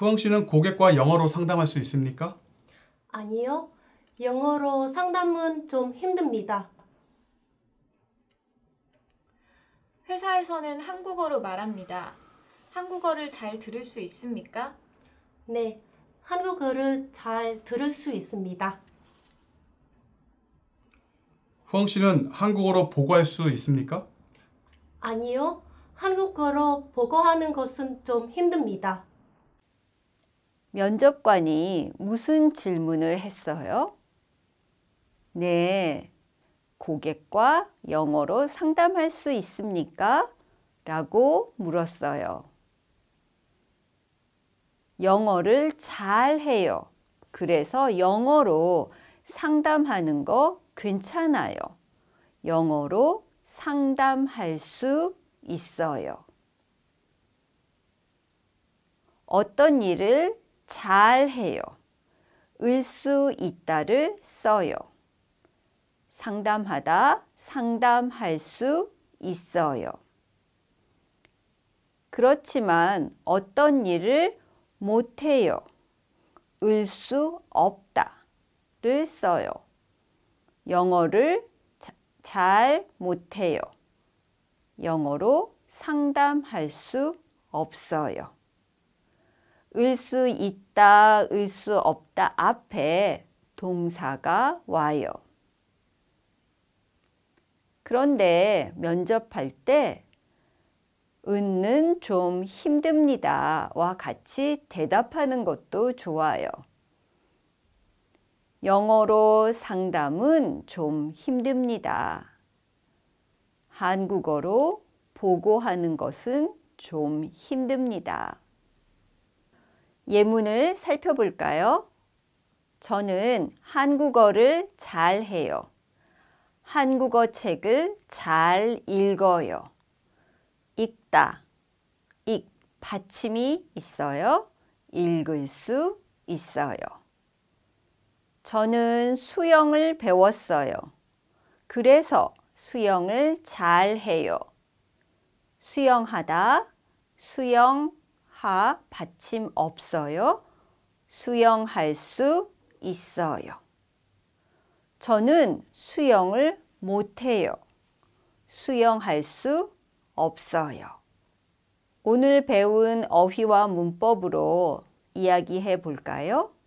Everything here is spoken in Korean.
후영 씨는 고객과 영어로 상담할 수 있습니까? 아니요. 영어로 상담은 좀 힘듭니다. 회사에서는 한국어로 말합니다. 한국어를 잘 들을 수 있습니까? 네. 한국어를 잘 들을 수 있습니다. 후영 씨는 한국어로 보고할 수 있습니까? 아니요. 한국어로 보고하는 것은 좀 힘듭니다. 면접관이 무슨 질문을 했어요? 네, 고객과 영어로 상담할 수 있습니까? 라고 물었어요. 영어를 잘 해요. 그래서 영어로 상담하는 거 괜찮아요. 영어로 상담할 수 있어요. 어떤 일을 잘해요. 을 수 있다를 써요. 상담하다, 상담할 수 있어요. 그렇지만 어떤 일을 못해요. 을 수 없다를 써요. 영어를 자, 잘 못해요. 영어로 상담할 수 없어요. 을수 있다, 을 수 없다 앞에 동사가 와요. 그런데 면접할 때 은는 좀 힘듭니다. 와 같이 대답하는 것도 좋아요. 영어로 상담은 좀 힘듭니다. 한국어로 보고하는 것은 좀 힘듭니다. 예문을 살펴볼까요? 저는 한국어를 잘 해요. 한국어 책을 잘 읽어요. 읽다. 읽 받침이 있어요. 읽을 수 있어요. 저는 수영을 배웠어요. 그래서 수영을 잘 해요. 수영하다, 수영 하 받침 없어요. 수영할 수 있어요. 저는 수영을 못해요. 수영할 수 없어요. 오늘 배운 어휘와 문법으로 이야기해 볼까요?